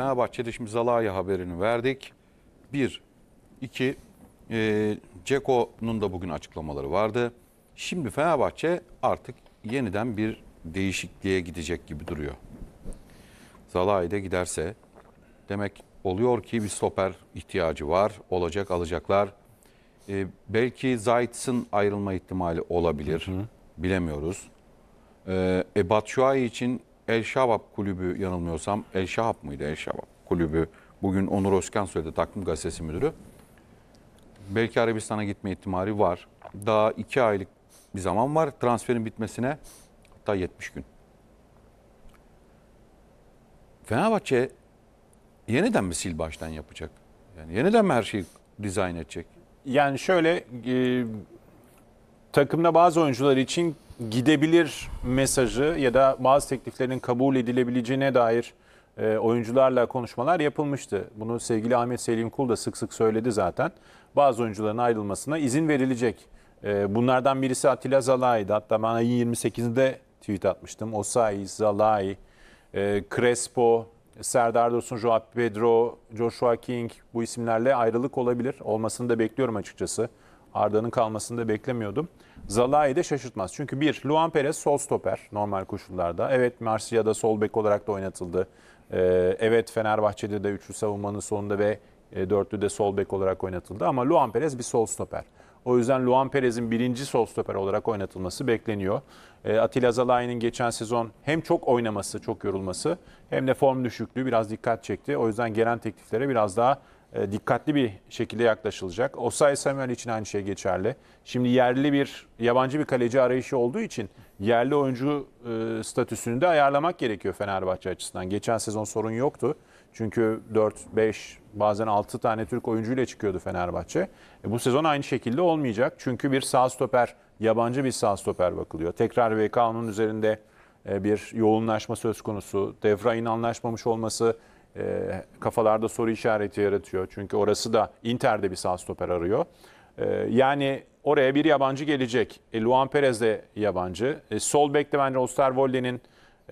Fenerbahçe'de şimdi Zalaya haberini verdik. Bir, iki, e, Ceko'nun da bugün açıklamaları vardı. Şimdi Fenerbahçe artık yeniden bir değişikliğe gidecek gibi duruyor. Zalai de giderse demek oluyor ki bir stoper ihtiyacı var. Olacak alacaklar. E, belki Zayt'sın ayrılma ihtimali olabilir. Hı hı. Bilemiyoruz. E, Ebat için El Şabab kulübü yanılmıyorsam El Şabab mıydı El Şabab kulübü? Bugün Onur Özkan söyledi takım gazetesi müdürü. Belki Arabistan'a gitme ihtimali var. Daha iki aylık bir zaman var transferin bitmesine. Hatta 70 gün. Fenerbahçe yeniden mi sil baştan yapacak? Yani yeniden mi her şeyi dizayn edecek? Yani şöyle e, takımda bazı oyuncular için gidebilir mesajı ya da bazı tekliflerin kabul edilebileceğine dair e, oyuncularla konuşmalar yapılmıştı. Bunu sevgili Ahmet Selim Kul da sık sık söyledi zaten. Bazı oyuncuların ayrılmasına izin verilecek. E, bunlardan birisi Atilla Zalai'di. Hatta ben ayın 28'inde tweet atmıştım. Osayi, Zalai, e, Crespo, Serdar Dursun, Joao Pedro, Joshua King bu isimlerle ayrılık olabilir. Olmasını da bekliyorum açıkçası. Arda'nın kalmasını da beklemiyordum. Zalai de şaşırtmaz. Çünkü bir, Luan Perez sol stoper normal koşullarda. Evet Marsilya'da sol bek olarak da oynatıldı. Ee, evet Fenerbahçe'de de üçlü savunmanın sonunda ve e, dörtlü de sol bek olarak oynatıldı. Ama Luan Perez bir sol stoper. O yüzden Luan Perez'in birinci sol stoper olarak oynatılması bekleniyor. E, Atilla Zalai'nin geçen sezon hem çok oynaması, çok yorulması hem de form düşüklüğü biraz dikkat çekti. O yüzden gelen tekliflere biraz daha e, dikkatli bir şekilde yaklaşılacak. Osay Samuel için aynı şey geçerli. Şimdi yerli bir, yabancı bir kaleci arayışı olduğu için yerli oyuncu e, statüsünü de ayarlamak gerekiyor Fenerbahçe açısından. Geçen sezon sorun yoktu. Çünkü 4, 5, bazen 6 tane Türk oyuncuyla çıkıyordu Fenerbahçe. E, bu sezon aynı şekilde olmayacak. Çünkü bir sağ stoper, yabancı bir sağ stoper bakılıyor. Tekrar VK onun üzerinde e, bir yoğunlaşma söz konusu. Devray'ın anlaşmamış olması e, kafalarda soru işareti yaratıyor. Çünkü orası da Inter'de bir sağ stoper arıyor. E, yani oraya bir yabancı gelecek. E, Luan Perez de yabancı. E, sol bekte bence Osterwolde'nin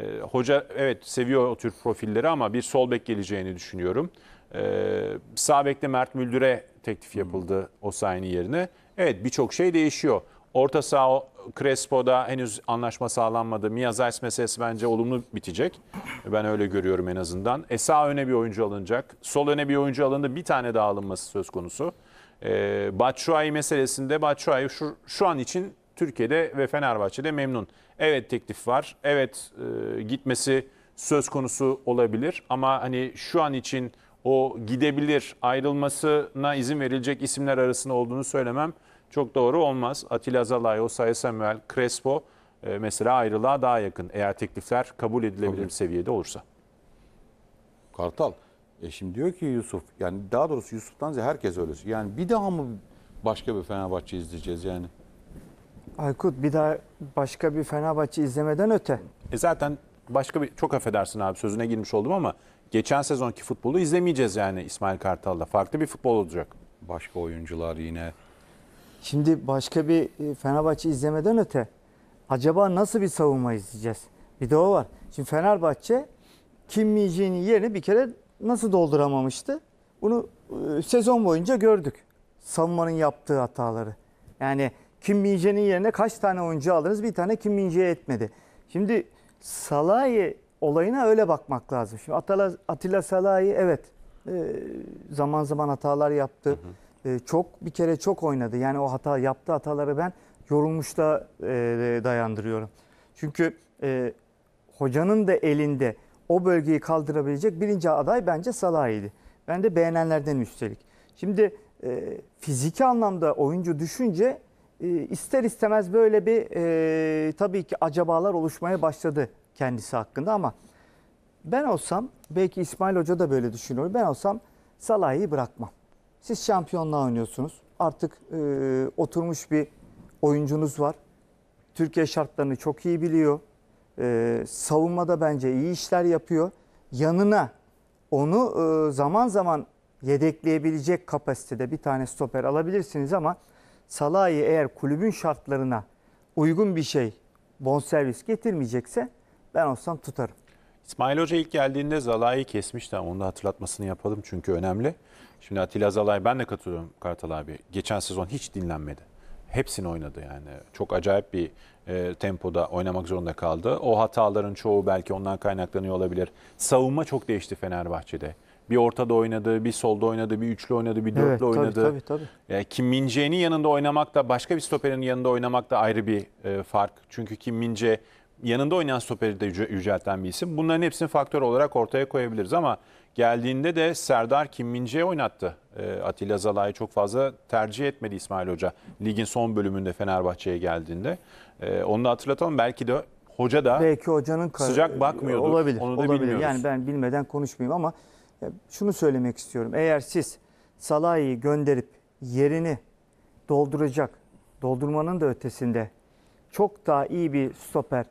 e, hoca evet seviyor o tür profilleri ama bir sol bek geleceğini düşünüyorum. E, sağ bekte Mert Müldür'e teklif yapıldı hmm. o yerine. Evet birçok şey değişiyor. Orta saha Crespo'da henüz anlaşma sağlanmadı. Miyazaki meselesi bence olumlu bitecek. Ben öyle görüyorum en azından. E sağ öne bir oyuncu alınacak. Sol öne bir oyuncu alındı. Bir tane daha alınması söz konusu. E, Batshuayi meselesinde Batshuayi şu, şu an için Türkiye'de ve Fenerbahçe'de memnun. Evet teklif var. Evet e, gitmesi söz konusu olabilir. Ama hani şu an için o gidebilir, ayrılmasına izin verilecek isimler arasında olduğunu söylemem çok doğru olmaz. Atilla Zalay, Osay Samuel, Crespo e, mesela ayrılığa daha yakın. Eğer teklifler kabul edilebilir Tabii. seviyede olursa. Kartal. E şimdi diyor ki Yusuf yani daha doğrusu Yusuf'tan ziyade herkes öyle. Yani bir daha mı başka bir Fenerbahçe izleyeceğiz yani? Aykut bir daha başka bir Fenerbahçe izlemeden öte. E zaten başka bir çok affedersin abi sözüne girmiş oldum ama geçen sezonki futbolu izlemeyeceğiz yani İsmail Kartal'da Farklı bir futbol olacak. Başka oyuncular yine Şimdi başka bir e, Fenerbahçe izlemeden öte acaba nasıl bir savunma izleyeceğiz? Bir de o var. Şimdi Fenerbahçe Kim Mijin'in yerini bir kere nasıl dolduramamıştı? Bunu e, sezon boyunca gördük. Savunmanın yaptığı hataları. Yani Kim Mijin'in yerine kaç tane oyuncu aldınız? Bir tane Kim Mijin'e etmedi. Şimdi Salahi olayına öyle bakmak lazım. Şimdi Atala, Atilla Salahi evet e, zaman zaman hatalar yaptı. Hı hı. E, çok bir kere çok oynadı. Yani o hata yaptığı hataları ben yorulmuşta e, dayandırıyorum. Çünkü e, hocanın da elinde o bölgeyi kaldırabilecek birinci aday bence Salah'ydı. Ben de beğenenlerden üstelik. Şimdi e, fiziki anlamda oyuncu düşünce e, ister istemez böyle bir e, tabii ki acabalar oluşmaya başladı kendisi hakkında ama ben olsam belki İsmail Hoca da böyle düşünüyor. Ben olsam Salah'ı bırakmam. Siz şampiyonluğa oynuyorsunuz. Artık e, oturmuş bir oyuncunuz var. Türkiye şartlarını çok iyi biliyor. E, savunmada bence iyi işler yapıyor. Yanına onu e, zaman zaman yedekleyebilecek kapasitede bir tane stoper alabilirsiniz ama Salah'ı eğer kulübün şartlarına uygun bir şey bonservis getirmeyecekse ben olsam tutarım. İsmail Hoca ilk geldiğinde Zalai'yi kesmişti ama onu da hatırlatmasını yapalım çünkü önemli. Şimdi Atilla Azalay ben de katılıyorum Kartal abi. Geçen sezon hiç dinlenmedi. Hepsini oynadı yani. Çok acayip bir e, tempoda oynamak zorunda kaldı. O hataların çoğu belki ondan kaynaklanıyor olabilir. Savunma çok değişti Fenerbahçe'de. Bir ortada oynadı, bir solda oynadı, bir üçlü oynadı, bir dörtlü evet, oynadı. Tabii, tabii, tabii. E, Kim Mince'nin yanında oynamak da başka bir stoperin yanında oynamak da ayrı bir e, fark. Çünkü Kim Mince yanında oynayan stoperi de yücelten bir isim. Bunların hepsini faktör olarak ortaya koyabiliriz ama geldiğinde de Serdar Kim oynattı. Ee, Atilla Zala'yı çok fazla tercih etmedi İsmail Hoca. Ligin son bölümünde Fenerbahçe'ye geldiğinde. Ee, onu da hatırlatalım. Belki de hoca da Belki hocanın sıcak bakmıyordu. Olabilir. Onu da olabilir. Bilmiyoruz. Yani ben bilmeden konuşmayayım ama e, şunu söylemek istiyorum. Eğer siz Salah'ı gönderip yerini dolduracak, doldurmanın da ötesinde çok daha iyi bir stoper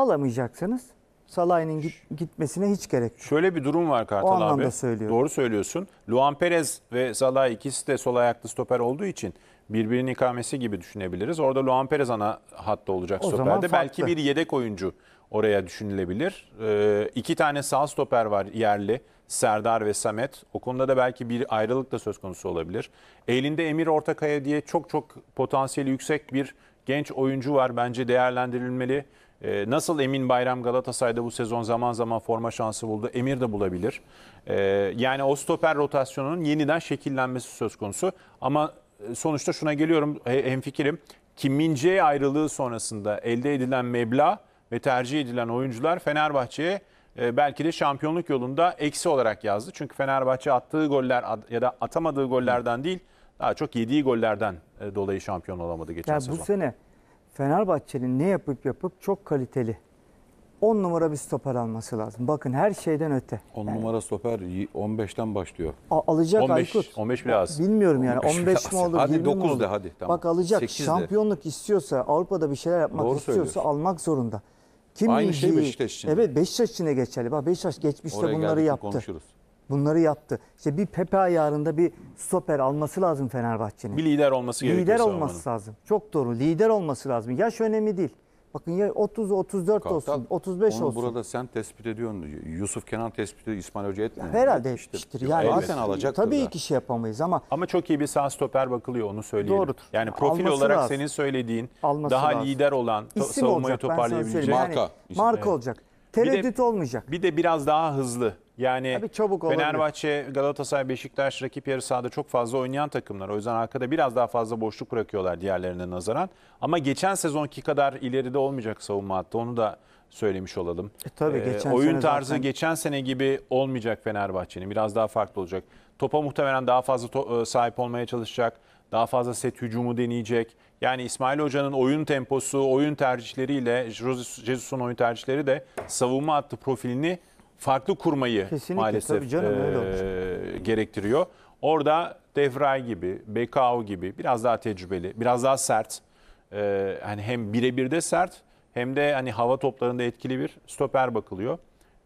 alamayacaksanız Salah'ın gitmesine hiç gerek yok. Şöyle bir durum var Kartal o abi. söylüyorum. Doğru söylüyorsun. Luan Perez ve Salah ikisi de sol ayaklı stoper olduğu için birbirinin ikamesi gibi düşünebiliriz. Orada Luan Perez ana hatta olacak o stoperde. Belki bir yedek oyuncu oraya düşünülebilir. Ee, iki tane sağ stoper var yerli. Serdar ve Samet. O konuda da belki bir ayrılık da söz konusu olabilir. Elinde Emir Ortakaya diye çok çok potansiyeli yüksek bir genç oyuncu var. Bence değerlendirilmeli. Ee, nasıl Emin Bayram Galatasaray'da bu sezon zaman zaman forma şansı buldu. Emir de bulabilir. Ee, yani o stoper rotasyonunun yeniden şekillenmesi söz konusu. Ama e, sonuçta şuna geliyorum hemfikirim. Kim Min ayrılığı sonrasında elde edilen meblağ ve tercih edilen oyuncular Fenerbahçe'ye e, belki de şampiyonluk yolunda eksi olarak yazdı. Çünkü Fenerbahçe attığı goller ya da atamadığı gollerden değil daha çok yediği gollerden e, dolayı şampiyon olamadı geçen ya sezon. Bu sene Fenerbahçe'nin ne yapıp yapıp çok kaliteli 10 numara bir stoper alması lazım. Bakın her şeyden öte. 10 yani, numara stoper 15'ten başlıyor. A, alacak 15, Aykut. 15 bile az. Bilmiyorum yani 15, mi olur hadi 20 9 mi olur. De, hadi tamam. Bak alacak 8 şampiyonluk de. istiyorsa Avrupa'da bir şeyler yapmak Doğru istiyorsa almak zorunda. Kim Aynı şey Beşiktaş için. Evet Beşiktaş için de geçerli. Bak Beşiktaş geçmişte Oraya bunları geldik, yaptı. Konuşuruz bunları yaptı. İşte bir Pepe ayarında bir stoper alması lazım Fenerbahçe'nin. Bir lider olması gerekiyor. Lider olması olmanın. lazım. Çok doğru. Lider olması lazım. Yaş önemli değil. Bakın ya 30 34 Kaptan, olsun, 35 onu olsun. burada sen tespit ediyorsun. Yusuf Kenan tespit ediyor, İsmail Hoca etmiyor. Herhalde etmiştir. Yani zaten alacak. Tabii da. ki şey yapamayız ama ama çok iyi bir sağ stoper bakılıyor onu söyleyelim. Doğrudur. Yani profil Alması olarak lazım. senin söylediğin Alması daha lazım. lider olan, İsim savunmayı olacak, toparlayabilecek marka. Yani, marka olacak. Tereddüt bir de, olmayacak. Bir de biraz daha hızlı. Yani çabuk Fenerbahçe, Galatasaray, Beşiktaş rakip yarı sahada çok fazla oynayan takımlar. O yüzden arkada biraz daha fazla boşluk bırakıyorlar diğerlerine nazaran. Ama geçen sezonki kadar ileride olmayacak savunma hattı. Onu da söylemiş olalım. E, tabii ee, geçen ee, oyun sene tarzı zaten... geçen sene gibi olmayacak Fenerbahçe'nin. Biraz daha farklı olacak. Topa muhtemelen daha fazla to- e, sahip olmaya çalışacak. Daha fazla set hücumu deneyecek. Yani İsmail Hoca'nın oyun temposu, oyun tercihleriyle, Jesus'un oyun tercihleri de savunma hattı profilini farklı kurmayı Kesinlikle, maalesef canım, e, gerektiriyor. Orada Devray gibi, BKO gibi biraz daha tecrübeli, biraz daha sert. E, hani hem birebir de sert hem de hani hava toplarında etkili bir stoper bakılıyor.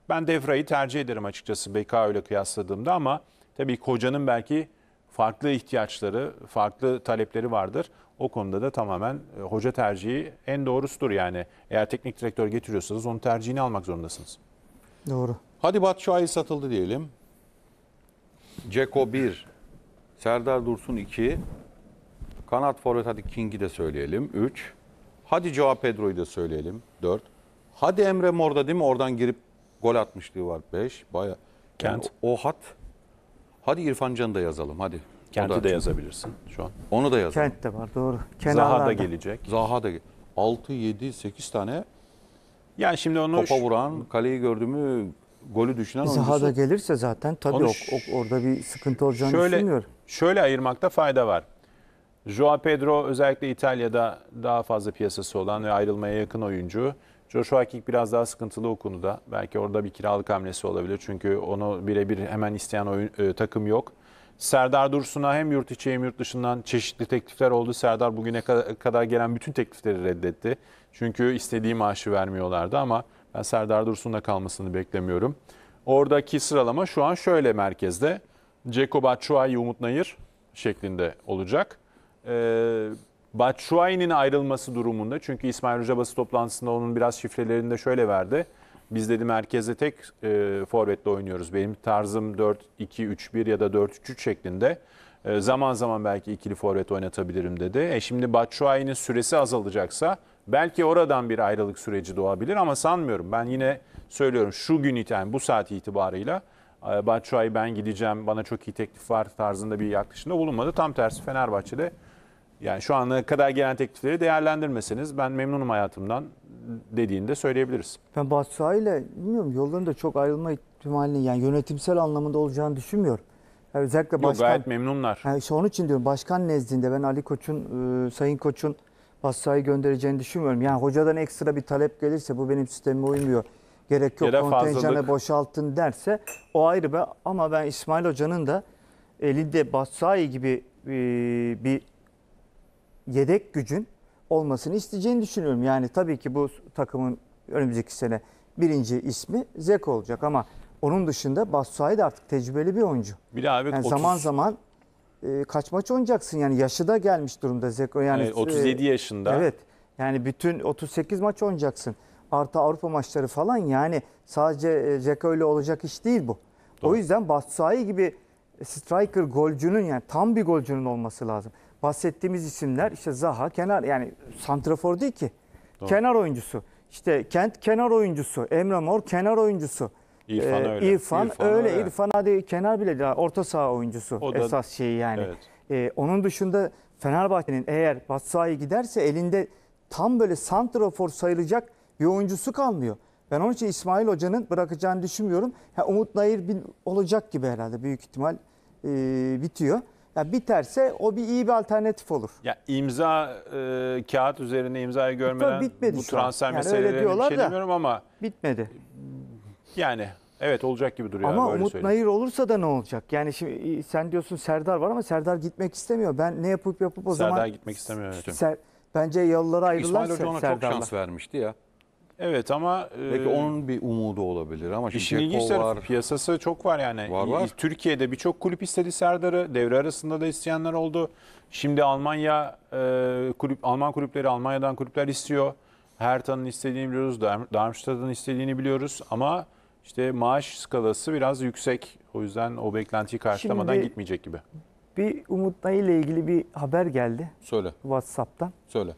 Ben Devray'ı tercih ederim açıkçası BKO ile kıyasladığımda ama tabii kocanın belki farklı ihtiyaçları, farklı talepleri vardır. O konuda da tamamen hoca tercihi en doğrusudur yani. Eğer teknik direktör getiriyorsanız onun tercihini almak zorundasınız. Doğru. Hadi Batshuayi satıldı diyelim. Ceko 1, Serdar Dursun 2, Kanat Forvet hadi King'i de söyleyelim 3, hadi Joao Pedro'yu da söyleyelim 4, hadi Emre Mor'da değil mi oradan girip gol atmışlığı var 5, baya Kent. Yani o, o hat. Hadi İrfan Can'ı da yazalım hadi. Kent'i de yazabilirsin şu an. Onu da yazalım. Kent de var doğru. Kenarlarda. Zaha da gelecek. Zaha da 6, 7, 8 tane yani şimdi onu topa vuran, kaleyi gördü mü golü düşünen Zaha da gelirse zaten tabii yok. ok, orada bir sıkıntı olacağını şöyle, düşünmüyorum. Şöyle ayırmakta fayda var. Joao Pedro özellikle İtalya'da daha fazla piyasası olan ve ayrılmaya yakın oyuncu. Joshua Kick biraz daha sıkıntılı o konuda. Belki orada bir kiralık hamlesi olabilir. Çünkü onu birebir hemen isteyen oyun, e, takım yok. Serdar Dursun'a hem yurt içi hem yurt dışından çeşitli teklifler oldu. Serdar bugüne kadar gelen bütün teklifleri reddetti. Çünkü istediği maaşı vermiyorlardı ama ben Serdar Dursun'da kalmasını beklemiyorum. Oradaki sıralama şu an şöyle merkezde. Ceko Batshuayi Umut Nayır şeklinde olacak. Ee, Batshuayi'nin ayrılması durumunda çünkü İsmail Hoca toplantısında onun biraz şifrelerini de şöyle verdi. Biz dedi merkezde tek e, forvetle oynuyoruz. Benim tarzım 4-2-3-1 ya da 4-3-3 şeklinde. E, zaman zaman belki ikili forvet oynatabilirim dedi. E şimdi Batshuayi'nin süresi azalacaksa belki oradan bir ayrılık süreci doğabilir ama sanmıyorum. Ben yine söylüyorum şu gün yani bu saat itibarıyla e, Batshuayi ben gideceğim bana çok iyi teklif var tarzında bir yaklaşımda bulunmadı. Tam tersi Fenerbahçe'de yani şu ana kadar gelen teklifleri değerlendirmeseniz ben memnunum hayatımdan dediğinde söyleyebiliriz. Ben Batshuayi ile bilmiyorum yollarında çok ayrılma ihtimalini yani yönetimsel anlamında olacağını düşünmüyorum. Yani özellikle başkan, Yok, gayet memnunlar. Yani işte onun için diyorum başkan nezdinde ben Ali Koç'un, e, Sayın Koç'un Batshuayi göndereceğini düşünmüyorum. Yani hocadan ekstra bir talep gelirse bu benim sisteme uymuyor. Gerek yok kontenjanı boşaltın derse o ayrı be. Ama ben İsmail Hoca'nın da elinde Batshuayi gibi e, bir yedek gücün olmasını isteyeceğini düşünüyorum. Yani tabii ki bu takımın önümüzdeki sene birinci ismi Zek olacak ama onun dışında Batshuayi da artık tecrübeli bir oyuncu. Bir abi yani 30... zaman zaman e, kaç maç oynayacaksın yani yaşı da gelmiş durumda Zeko yani evet, 37 e, yaşında. evet. Yani bütün 38 maç oynayacaksın. Artı Avrupa maçları falan yani sadece e, Zeko ile olacak iş değil bu. Doğru. O yüzden Batshuayi gibi striker golcünün yani tam bir golcünün olması lazım bahsettiğimiz isimler işte Zaha kenar yani santrafor değil ki. Doğru. Kenar oyuncusu. İşte Kent kenar oyuncusu. Emre Mor kenar oyuncusu. İrfan ee, öyle. İrfan, İrfan öyle. öyle. İrfan hadi kenar bile değil, orta saha oyuncusu o da, esas şeyi yani. Evet. Ee, onun dışında Fenerbahçe'nin eğer Batshuayi giderse elinde tam böyle santrafor sayılacak bir oyuncusu kalmıyor. Ben onun için İsmail Hoca'nın bırakacağını düşünmüyorum. Ha, Umut Nayir olacak gibi herhalde büyük ihtimal e, bitiyor. Ya biterse o bir iyi bir alternatif olur. Ya imza e, kağıt üzerine imzayı görmeden bitmedi bu transfer yani Yani meselelerini şey da. ama Bitmedi. yani evet olacak gibi duruyor. Ama böyle Umut söyleyeyim. Nayır olursa da ne olacak? Yani şimdi e, sen diyorsun Serdar var ama Serdar gitmek istemiyor. Ben ne yapıp yapıp o Serdar zaman gitmek istemiyor. Ser- bence yollara İsmail ayrılırlarsa Hoca ona çok şans vermişti ya. Evet ama Belki e, onun bir umudu olabilir ama şimdi işin var. piyasası çok var yani. Var, var. Türkiye'de birçok kulüp istedi Serdar'ı. Devre arasında da isteyenler oldu. Şimdi Almanya e, kulüp Alman kulüpleri Almanya'dan kulüpler istiyor. Hertha'nın istediğini biliyoruz. Darmstadt'ın istediğini biliyoruz ama işte maaş skalası biraz yüksek. O yüzden o beklentiyi karşılamadan Şimdi- gitmeyecek gibi. Bir Umut Nayı ile ilgili bir haber geldi Söyle, WhatsApp'tan. söyle.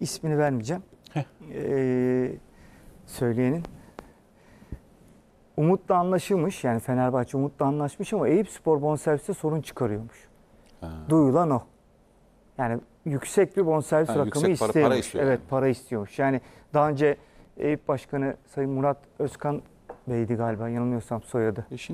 İsmini vermeyeceğim. Ee, söyleyenin Umut'la anlaşılmış yani Fenerbahçe Umut'la anlaşmış ama Eyüp Spor bonserviste sorun çıkarıyormuş. Ha. Duyulan o. Yani yüksek bir bonservis ha, rakamı istiyormuş. Para, istiyor evet para istiyormuş. Yani daha önce Eyüp Başkanı Sayın Murat Özkan Bey'di galiba yanılmıyorsam soyadı. E şimdi